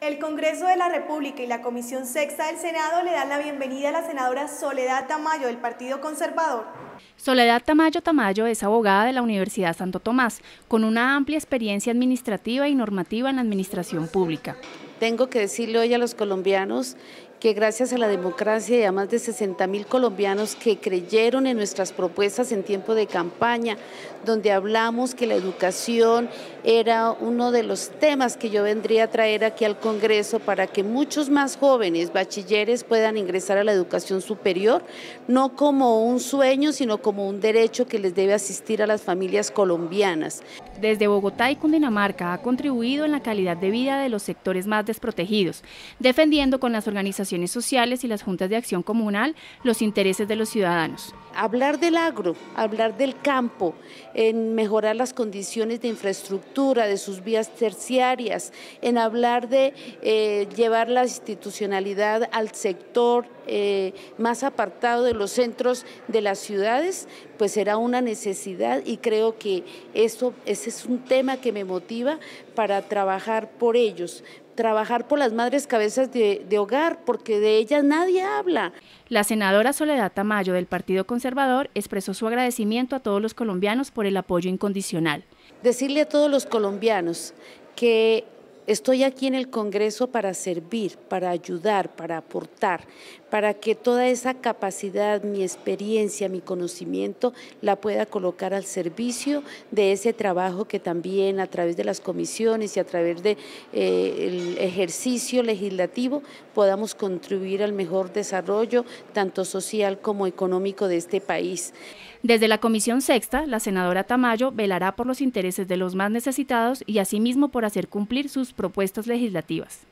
El Congreso de la República y la Comisión Sexta del Senado le dan la bienvenida a la senadora Soledad Tamayo del Partido Conservador. Soledad Tamayo Tamayo es abogada de la Universidad Santo Tomás, con una amplia experiencia administrativa y normativa en la administración pública. Tengo que decirle hoy a los colombianos que gracias a la democracia y a más de 60 mil colombianos que creyeron en nuestras propuestas en tiempo de campaña, donde hablamos que la educación era uno de los temas que yo vendría a traer aquí al Congreso para que muchos más jóvenes, bachilleres, puedan ingresar a la educación superior, no como un sueño, sino como un derecho que les debe asistir a las familias colombianas. Desde Bogotá y Cundinamarca ha contribuido en la calidad de vida de los sectores más desprotegidos, defendiendo con las organizaciones sociales y las juntas de acción comunal los intereses de los ciudadanos. Hablar del agro, hablar del campo, en mejorar las condiciones de infraestructura, de sus vías terciarias, en hablar de eh, llevar la institucionalidad al sector eh, más apartado de los centros de las ciudades, pues será una necesidad y creo que eso, ese es un tema que me motiva para trabajar por ellos, trabajar por las madres cabezas de, hogar, porque de ellas nadie habla. La senadora Soledad Tamayo del Partido Conservador expresó su agradecimiento a todos los colombianos por el apoyo incondicional. Decirle a todos los colombianos que Estoy aquí en el Congreso para servir, para ayudar, para aportar, para que toda esa capacidad, mi experiencia, mi conocimiento, la pueda colocar al servicio de ese trabajo que también a través de las comisiones y a través del eh, ejercicio legislativo podamos contribuir al mejor desarrollo, tanto social como económico de este país. Desde la Comisión Sexta, la senadora Tamayo velará por los intereses de los más necesitados y asimismo por hacer cumplir sus propuestas legislativas.